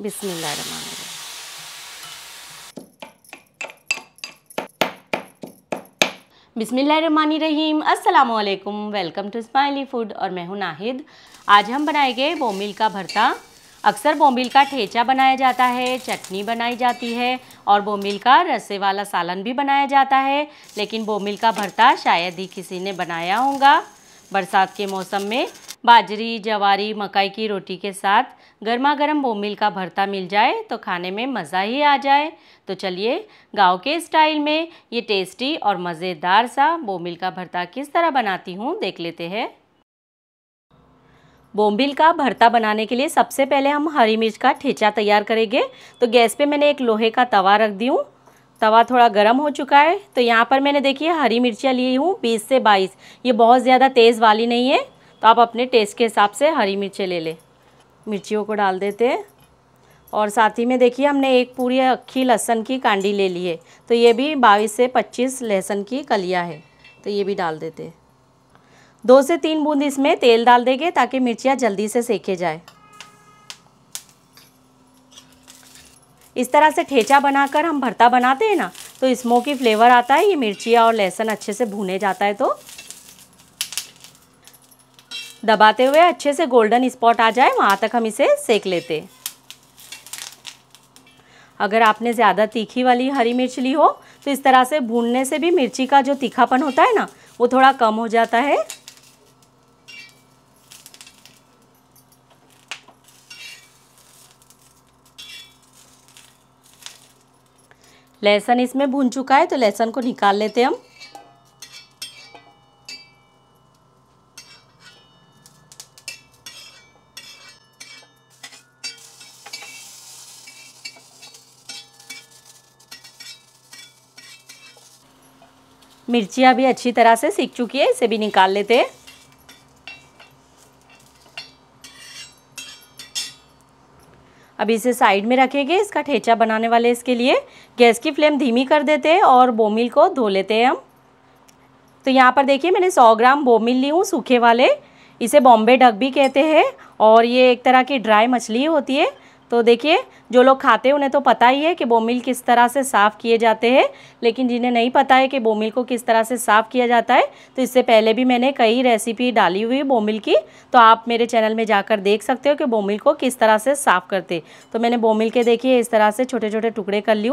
बिस्मिल्लाह रहीम असलकम welcome to smiley food और मैं हूं नाहिद आज हम बनाएंगे बोमिल का भरता अक्सर बोमिल का ठेचा बनाया जाता है चटनी बनाई जाती है और बोमिल का रस्से वाला सालन भी बनाया जाता है लेकिन बोमिल का भरता शायद ही किसी ने बनाया होगा बरसात के मौसम में बाजरी जवारी मकाई की रोटी के साथ गर्मा गर्म बोमिल का भरता मिल जाए तो खाने में मज़ा ही आ जाए तो चलिए गांव के स्टाइल में ये टेस्टी और मज़ेदार सा बोमिल का भरता किस तरह बनाती हूँ देख लेते हैं बोम्बिल का भरता बनाने के लिए सबसे पहले हम हरी मिर्च का ठेचा तैयार करेंगे तो गैस पे मैंने एक लोहे का तवा रख दी हूँ तवा थोड़ा गर्म हो चुका है तो यहाँ पर मैंने देखिए हरी मिर्चियाँ ली हूँ बीस से बाईस ये बहुत ज़्यादा तेज़ वाली नहीं है तो आप अपने टेस्ट के हिसाब से हरी मिर्चें ले लें मिर्चियों को डाल देते हैं और साथ ही में देखिए हमने एक पूरी अक्खी लहसन की कांडी ले ली है तो ये भी बाईस से पच्चीस लहसुन की कलिया है तो ये भी डाल देते दो से तीन बूंद इसमें तेल डाल देंगे ताकि मिर्चियाँ जल्दी से सेके जाए इस तरह से ठेचा बनाकर हम भरता बनाते हैं ना तो इसमो की फ्लेवर आता है ये मिर्चियाँ और लहसुन अच्छे से भुने जाता है तो दबाते हुए अच्छे से गोल्डन स्पॉट आ जाए वहाँ तक हम इसे सेक लेते अगर आपने ज़्यादा तीखी वाली हरी मिर्च ली हो तो इस तरह से भूनने से भी मिर्ची का जो तीखापन होता है ना वो थोड़ा कम हो जाता है लहसन इसमें भून चुका है तो लहसन को निकाल लेते हम मिर्चियाँ भी अच्छी तरह से सीख चुकी है इसे भी निकाल लेते हैं अब इसे साइड में रखेंगे इसका ठेचा बनाने वाले इसके लिए गैस की फ्लेम धीमी कर देते हैं और बोमिल को धो लेते हैं हम तो यहाँ पर देखिए मैंने 100 ग्राम बोमिल ली हूँ सूखे वाले इसे बॉम्बे डग भी कहते हैं और ये एक तरह की ड्राई मछली होती है तो देखिए जो लोग खाते हैं उन्हें तो पता ही है कि बोमिल किस तरह से साफ़ किए जाते हैं लेकिन जिन्हें नहीं पता है कि बोमिल को किस तरह से साफ़ किया जाता है तो इससे पहले भी मैंने कई रेसिपी डाली हुई बोमिल की तो आप मेरे चैनल में जाकर देख सकते हो कि बोमिल को किस तरह से साफ़ करते तो मैंने बोमिल के देखिए इस तरह से छोटे छोटे टुकड़े कर ली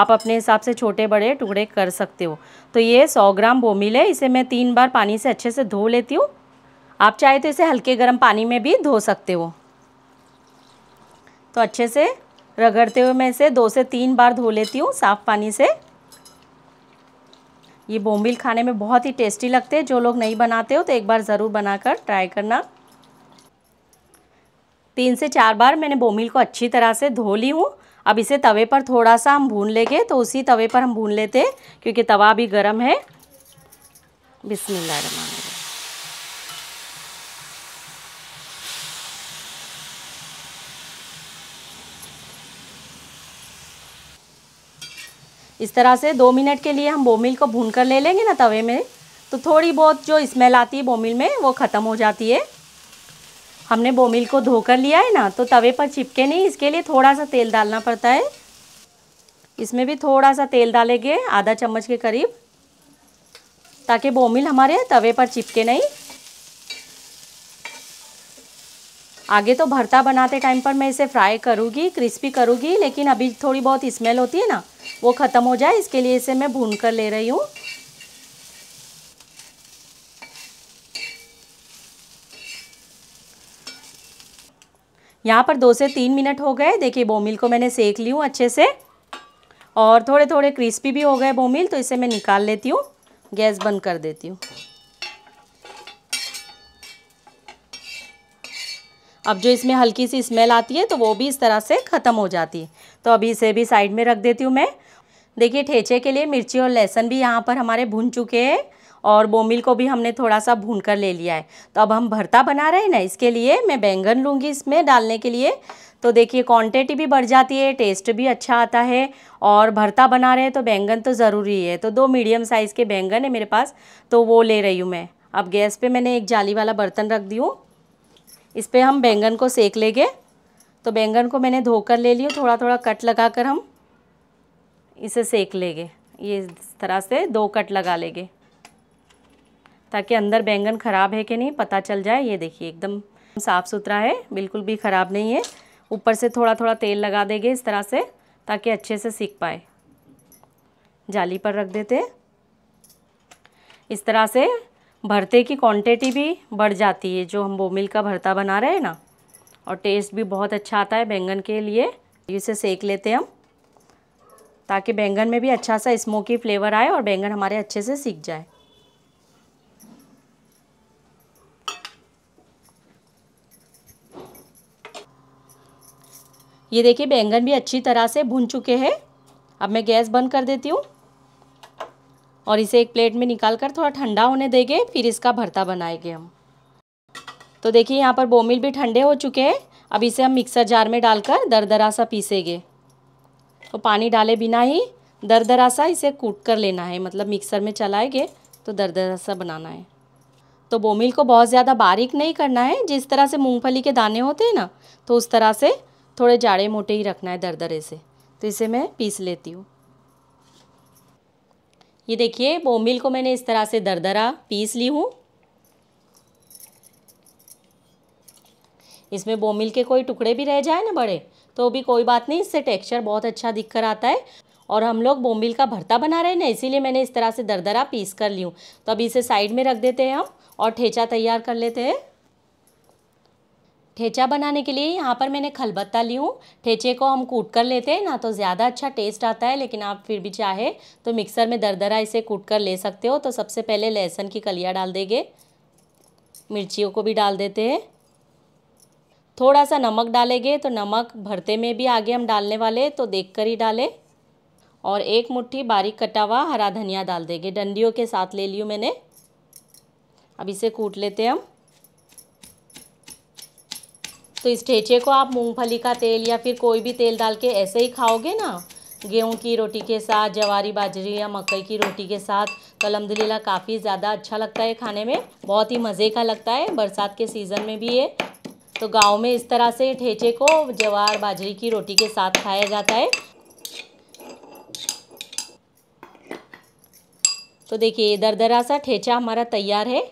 आप अपने हिसाब से छोटे बड़े टुकड़े कर सकते हो तो ये सौ ग्राम बोमिल है इसे मैं तीन बार पानी से अच्छे से धो लेती हूँ आप चाहे तो इसे हल्के गर्म पानी में भी धो सकते हो तो अच्छे से रगड़ते हुए मैं इसे दो से तीन बार धो लेती हूँ साफ़ पानी से ये बोम्बिल खाने में बहुत ही टेस्टी लगते हैं जो लोग नहीं बनाते हो तो एक बार ज़रूर बनाकर ट्राई करना तीन से चार बार मैंने बोमिल को अच्छी तरह से धो ली हूँ अब इसे तवे पर थोड़ा सा हम भून लेंगे तो उसी तवे पर हम भून लेते क्योंकि तवा भी गर्म है बिस्मिल्लाह इस तरह से दो मिनट के लिए हम बोमिल को भून कर ले लेंगे ना तवे में तो थोड़ी बहुत जो स्मेल आती है बोमिल में वो ख़त्म हो जाती है हमने बोमिल को धो कर लिया है ना तो तवे पर चिपके नहीं इसके लिए थोड़ा सा तेल डालना पड़ता है इसमें भी थोड़ा सा तेल डालेंगे आधा चम्मच के करीब ताकि बोमिल हमारे तवे पर चिपके नहीं आगे तो भरता बनाते टाइम पर मैं इसे फ्राई करूँगी क्रिस्पी करूँगी लेकिन अभी थोड़ी बहुत स्मेल होती है ना वो ख़त्म हो जाए इसके लिए इसे मैं भून कर ले रही हूँ यहाँ पर दो से तीन मिनट हो गए देखिए बोमिल को मैंने सेक ली हूँ अच्छे से और थोड़े थोड़े क्रिस्पी भी हो गए बोमिल तो इसे मैं निकाल लेती हूँ गैस बंद कर देती हूँ अब जो इसमें हल्की सी स्मेल आती है तो वो भी इस तरह से ख़त्म हो जाती है तो अभी इसे भी साइड में रख देती हूँ मैं देखिए ठेचे के लिए मिर्ची और लहसुन भी यहाँ पर हमारे भून चुके हैं और बोमिल को भी हमने थोड़ा सा भून कर ले लिया है तो अब हम भरता बना रहे हैं ना इसके लिए मैं बैंगन लूँगी इसमें डालने के लिए तो देखिए क्वांटिटी भी बढ़ जाती है टेस्ट भी अच्छा आता है और भरता बना रहे हैं तो बैंगन तो ज़रूरी है तो दो मीडियम साइज़ के बैंगन है मेरे पास तो वो ले रही हूँ मैं अब गैस पर मैंने एक जाली वाला बर्तन रख दी हूँ इस पर हम बैंगन को सेक लेंगे तो बैंगन को मैंने धोकर ले लिया थोड़ा थोड़ा कट लगा कर हम इसे सेक लेंगे ये इस तरह से दो कट लगा लेंगे ताकि अंदर बैंगन ख़राब है कि नहीं पता चल जाए ये देखिए एकदम साफ़ सुथरा है बिल्कुल भी ख़राब नहीं है ऊपर से थोड़ा थोड़ा तेल लगा देंगे इस तरह से ताकि अच्छे से सीख पाए जाली पर रख देते इस तरह से भरते की क्वांटिटी भी बढ़ जाती है जो हम बोमिल का भरता बना रहे हैं ना और टेस्ट भी बहुत अच्छा आता है बैंगन के लिए इसे सेक लेते हैं हम ताकि बैंगन में भी अच्छा सा स्मोकी फ्लेवर आए और बैंगन हमारे अच्छे से सीख जाए ये देखिए बैंगन भी अच्छी तरह से भुन चुके हैं अब मैं गैस बंद कर देती हूँ और इसे एक प्लेट में निकाल कर थोड़ा ठंडा होने देंगे फिर इसका भरता बनाएंगे हम तो देखिए यहाँ पर बोमिल भी ठंडे हो चुके हैं अब इसे हम मिक्सर जार में डालकर दरदरा सा पीसेंगे तो पानी डाले बिना ही दरदरा सा इसे कूट कर लेना है मतलब मिक्सर में चलाएंगे तो दरदरा सा बनाना है तो बोमिल को बहुत ज़्यादा बारीक नहीं करना है जिस तरह से मूँगफली के दाने होते हैं ना तो उस तरह से थोड़े जाड़े मोटे ही रखना है दरदरे से तो इसे मैं पीस लेती हूँ ये देखिए बोमिल को मैंने इस तरह से दरदरा पीस ली हूँ इसमें बोमिल के कोई टुकड़े भी रह जाए ना बड़े तो भी कोई बात नहीं इससे टेक्सचर बहुत अच्छा दिख कर आता है और हम लोग बोम्बिल का भरता बना रहे हैं ना इसीलिए मैंने इस तरह से दरदरा पीस कर ली हूँ तो अभी इसे साइड में रख देते हैं हम और ठेचा तैयार कर लेते हैं ठेचा बनाने के लिए यहाँ पर मैंने खलबत्ता ली हूँ ठेचे को हम कूट कर लेते हैं ना तो ज़्यादा अच्छा टेस्ट आता है लेकिन आप फिर भी चाहे तो मिक्सर में दरदरा इसे कूट कर ले सकते हो तो सबसे पहले लहसुन की कलियाँ डाल देंगे मिर्चियों को भी डाल देते हैं थोड़ा सा नमक डालेंगे तो नमक भरते में भी आगे हम डालने वाले तो देख कर ही डालें और एक मुट्ठी बारीक कटा हुआ हरा धनिया डाल देंगे डंडियों के साथ ले लियो मैंने अब इसे कूट लेते हैं हम तो इस ठेचे को आप मूंगफली का तेल या फिर कोई भी तेल डाल के ऐसे ही खाओगे ना गेहूं की रोटी के साथ जवारी बाजरी या मकई की रोटी के साथ तो अलहमदिल्ला काफ़ी ज़्यादा अच्छा लगता है खाने में बहुत ही मज़े का लगता है बरसात के सीज़न में भी ये तो गांव में इस तरह से ठेचे को जवार बाजरी की रोटी के साथ खाया जाता है तो देखिए इधर दरा सा ठेचा हमारा तैयार है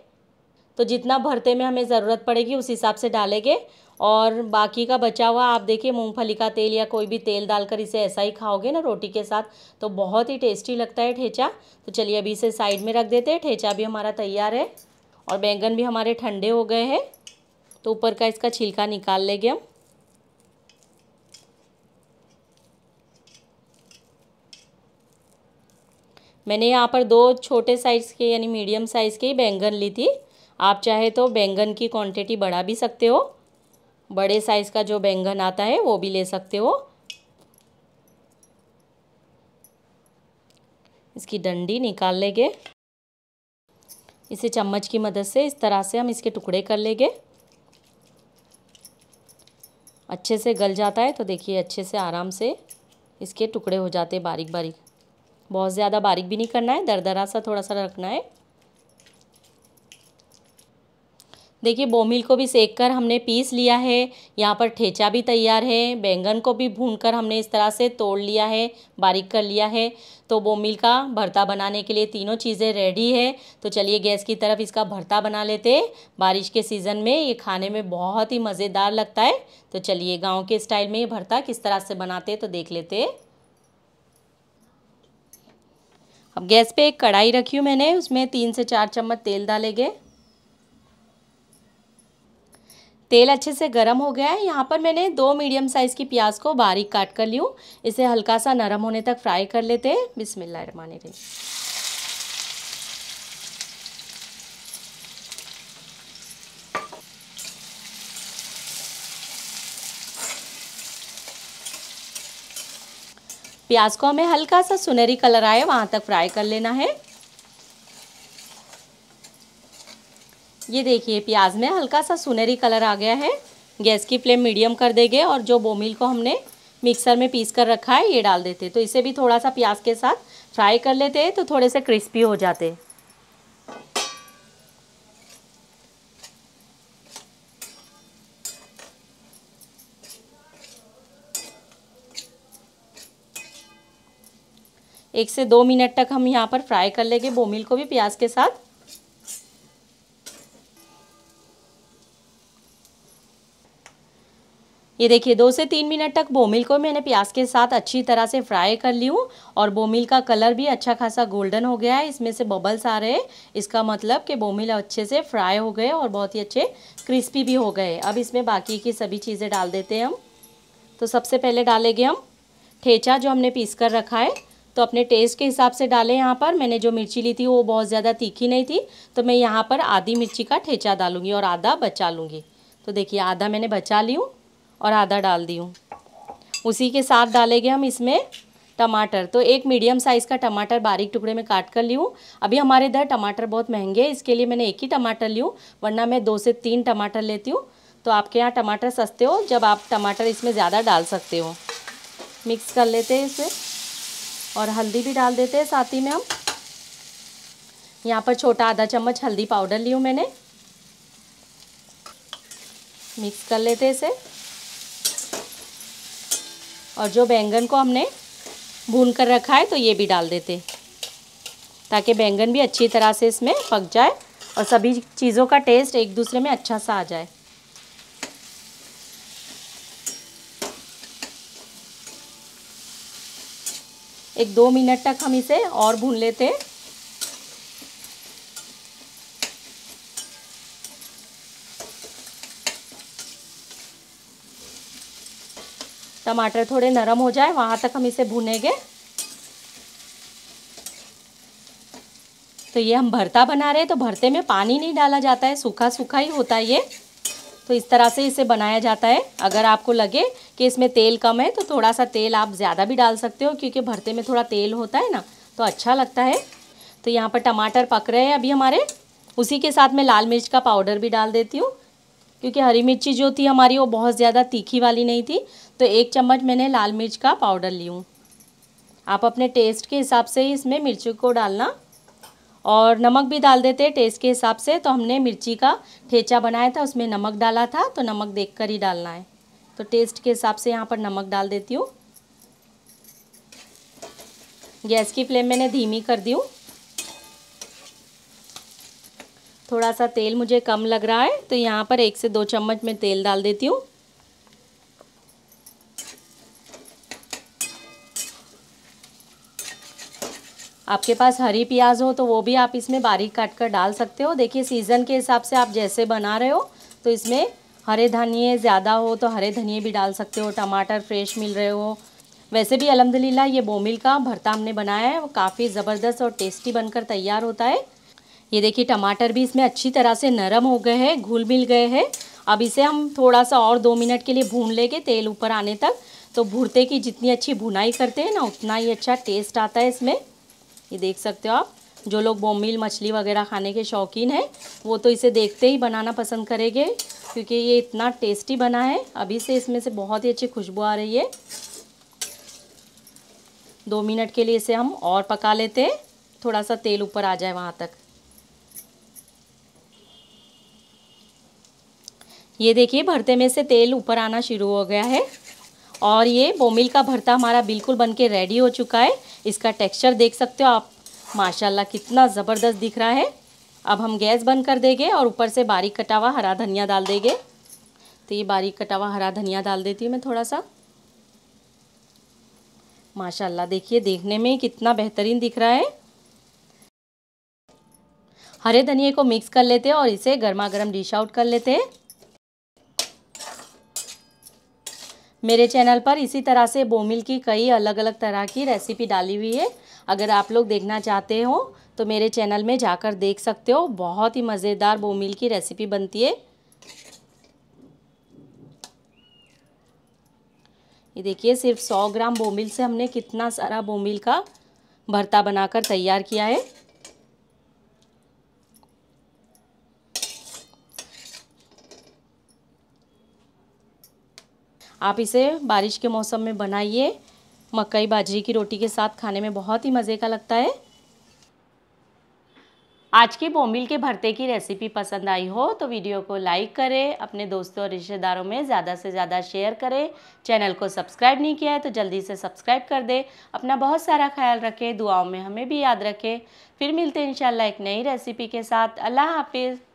तो जितना भरते में हमें ज़रूरत पड़ेगी उस हिसाब से डालेंगे और बाकी का बचा हुआ आप देखिए मूंगफली का तेल या कोई भी तेल डालकर इसे ऐसा ही खाओगे ना रोटी के साथ तो बहुत ही टेस्टी लगता है ठेचा तो चलिए अभी इसे साइड में रख देते हैं ठेचा भी हमारा तैयार है और बैंगन भी हमारे ठंडे हो गए हैं तो ऊपर का इसका छिलका निकाल लेंगे हम मैंने यहाँ पर दो छोटे साइज़ के यानी मीडियम साइज़ के ही बैंगन ली थी आप चाहे तो बैंगन की क्वांटिटी बढ़ा भी सकते हो बड़े साइज़ का जो बैंगन आता है वो भी ले सकते हो इसकी डंडी निकाल लेंगे इसे चम्मच की मदद से इस तरह से हम इसके टुकड़े कर लेंगे अच्छे से गल जाता है तो देखिए अच्छे से आराम से इसके टुकड़े हो जाते हैं बारीक बारीक बहुत ज़्यादा बारीक भी नहीं करना है दरदरा सा थोड़ा सा रखना है देखिए बोमिल को भी सेक कर हमने पीस लिया है यहाँ पर ठेचा भी तैयार है बैंगन को भी भून कर हमने इस तरह से तोड़ लिया है बारीक कर लिया है तो बोमिल का भरता बनाने के लिए तीनों चीज़ें रेडी है तो चलिए गैस की तरफ इसका भरता बना लेते बारिश के सीज़न में ये खाने में बहुत ही मज़ेदार लगता है तो चलिए गाँव के स्टाइल में ये भरता किस तरह से बनाते तो देख लेते अब गैस पर एक कढ़ाई रखी हूँ मैंने उसमें तीन से चार चम्मच तेल डालेंगे तेल अच्छे से गर्म हो गया है यहाँ पर मैंने दो मीडियम साइज़ की प्याज को बारीक काट कर ली हूँ इसे हल्का सा नरम होने तक फ्राई कर लेते हैं बिस्मिल्लाह रही प्याज को हमें हल्का सा सुनहरी कलर आए वहाँ तक फ्राई कर लेना है ये देखिए प्याज में हल्का सा सुनहरी कलर आ गया है गैस की फ्लेम मीडियम कर देंगे और जो बोमिल को हमने मिक्सर में पीस कर रखा है ये डाल देते तो इसे भी थोड़ा सा प्याज के साथ फ्राई कर लेते हैं तो थोड़े से क्रिस्पी हो जाते एक से दो मिनट तक हम यहाँ पर फ्राई कर लेंगे बोमिल को भी प्याज के साथ ये देखिए दो से तीन मिनट तक बोमिल को मैंने प्याज के साथ अच्छी तरह से फ्राई कर ली हूँ और बोमिल का कलर भी अच्छा खासा गोल्डन हो गया है इसमें से बबल्स आ रहे हैं इसका मतलब कि बोमिल अच्छे से फ्राई हो गए और बहुत ही अच्छे क्रिस्पी भी हो गए अब इसमें बाकी की सभी चीज़ें डाल देते हैं हम तो सबसे पहले डालेंगे हम ठेचा जो हमने पीस कर रखा है तो अपने टेस्ट के हिसाब से डालें यहाँ पर मैंने जो मिर्ची ली थी वो बहुत ज़्यादा तीखी नहीं थी तो मैं यहाँ पर आधी मिर्ची का ठेचा डालूंगी और आधा बचा लूँगी तो देखिए आधा मैंने बचा ली हूँ और आधा डाल दी हूँ उसी के साथ डालेंगे हम इसमें टमाटर तो एक मीडियम साइज़ का टमाटर बारीक टुकड़े में काट कर ली हूँ अभी हमारे इधर टमाटर बहुत महंगे हैं इसके लिए मैंने एक ही टमाटर ली वरना मैं दो से तीन टमाटर लेती हूँ तो आपके यहाँ टमाटर सस्ते हो जब आप टमाटर इसमें ज़्यादा डाल सकते हो मिक्स कर लेते हैं इसे और हल्दी भी डाल देते हैं साथ ही में हम यहाँ पर छोटा आधा चम्मच हल्दी पाउडर ली हूँ मैंने मिक्स कर लेते हैं इसे और जो बैंगन को हमने भून कर रखा है तो ये भी डाल देते ताकि बैंगन भी अच्छी तरह से इसमें पक जाए और सभी चीज़ों का टेस्ट एक दूसरे में अच्छा सा आ जाए एक दो मिनट तक हम इसे और भून लेते हैं टमाटर थोड़े नरम हो जाए वहाँ तक हम इसे भुनेंगे तो ये हम भरता बना रहे हैं तो भरते में पानी नहीं डाला जाता है सूखा सूखा ही होता है ये तो इस तरह से इसे बनाया जाता है अगर आपको लगे कि इसमें तेल कम है तो थोड़ा सा तेल आप ज़्यादा भी डाल सकते हो क्योंकि भरते में थोड़ा तेल होता है ना तो अच्छा लगता है तो यहाँ पर टमाटर पक रहे हैं अभी हमारे उसी के साथ मैं लाल मिर्च का पाउडर भी डाल देती हूँ क्योंकि हरी मिर्ची जो थी हमारी वो बहुत ज़्यादा तीखी वाली नहीं थी तो एक चम्मच मैंने लाल मिर्च का पाउडर ली हूँ आप अपने टेस्ट के हिसाब से ही इसमें मिर्ची को डालना और नमक भी डाल देते हैं टेस्ट के हिसाब से तो हमने मिर्ची का ठेचा बनाया था उसमें नमक डाला था तो नमक देख कर ही डालना है तो टेस्ट के हिसाब से यहाँ पर नमक डाल देती हूँ गैस की फ्लेम मैंने धीमी कर दी हूँ थोड़ा सा तेल मुझे कम लग रहा है तो यहाँ पर एक से दो चम्मच मैं तेल डाल देती हूँ आपके पास हरी प्याज हो तो वो भी आप इसमें बारीक काट कर डाल सकते हो देखिए सीज़न के हिसाब से आप जैसे बना रहे हो तो इसमें हरे धनिए ज़्यादा हो तो हरे धनिए भी डाल सकते हो टमाटर फ्रेश मिल रहे हो वैसे भी अलहमदिल्ला ये बोमिल का भरता हमने बनाया है वो काफ़ी ज़बरदस्त और टेस्टी बनकर तैयार होता है ये देखिए टमाटर भी इसमें अच्छी तरह से नरम हो गए हैं घुल मिल गए हैं अब इसे हम थोड़ा सा और दो मिनट के लिए भून लेंगे तेल ऊपर आने तक तो भुरते की जितनी अच्छी भुनाई करते हैं ना उतना ही अच्छा टेस्ट आता है इसमें ये देख सकते हो आप जो लोग बोमिल मछली वगैरह खाने के शौकीन हैं वो तो इसे देखते ही बनाना पसंद करेंगे क्योंकि ये इतना टेस्टी बना है अभी से इसमें से बहुत ही अच्छी खुशबू आ रही है दो मिनट के लिए इसे हम और पका लेते हैं थोड़ा सा तेल ऊपर आ जाए वहाँ तक ये देखिए भरते में से तेल ऊपर आना शुरू हो गया है और ये बोमिल का भरता हमारा बिल्कुल बनके रेडी हो चुका है इसका टेक्सचर देख सकते हो आप माशाल्लाह कितना ज़बरदस्त दिख रहा है अब हम गैस बंद कर देंगे और ऊपर से बारीक कटा हुआ हरा धनिया डाल देंगे तो ये बारीक कटा हुआ हरा धनिया डाल देती हूँ मैं थोड़ा सा माशाल्लाह देखिए देखने में कितना बेहतरीन दिख रहा है हरे धनिए को मिक्स कर लेते हैं और इसे गर्मा गर्म डिश आउट कर लेते हैं मेरे चैनल पर इसी तरह से बोमिल की कई अलग अलग तरह की रेसिपी डाली हुई है अगर आप लोग देखना चाहते हो तो मेरे चैनल में जाकर देख सकते हो बहुत ही मज़ेदार बोमिल की रेसिपी बनती है ये देखिए सिर्फ 100 ग्राम बोमिल से हमने कितना सारा बोमिल का भरता बनाकर तैयार किया है आप इसे बारिश के मौसम में बनाइए मकई बाजरी की रोटी के साथ खाने में बहुत ही मज़े का लगता है आज के बोमिल के भरते की रेसिपी पसंद आई हो तो वीडियो को लाइक करें अपने दोस्तों और रिश्तेदारों में ज़्यादा से ज़्यादा शेयर करें चैनल को सब्सक्राइब नहीं किया है तो जल्दी से सब्सक्राइब कर दें अपना बहुत सारा ख्याल रखें दुआओं में हमें भी याद रखें फिर मिलते हैं इंशाल्लाह एक नई रेसिपी के साथ अल्लाह हाफिज़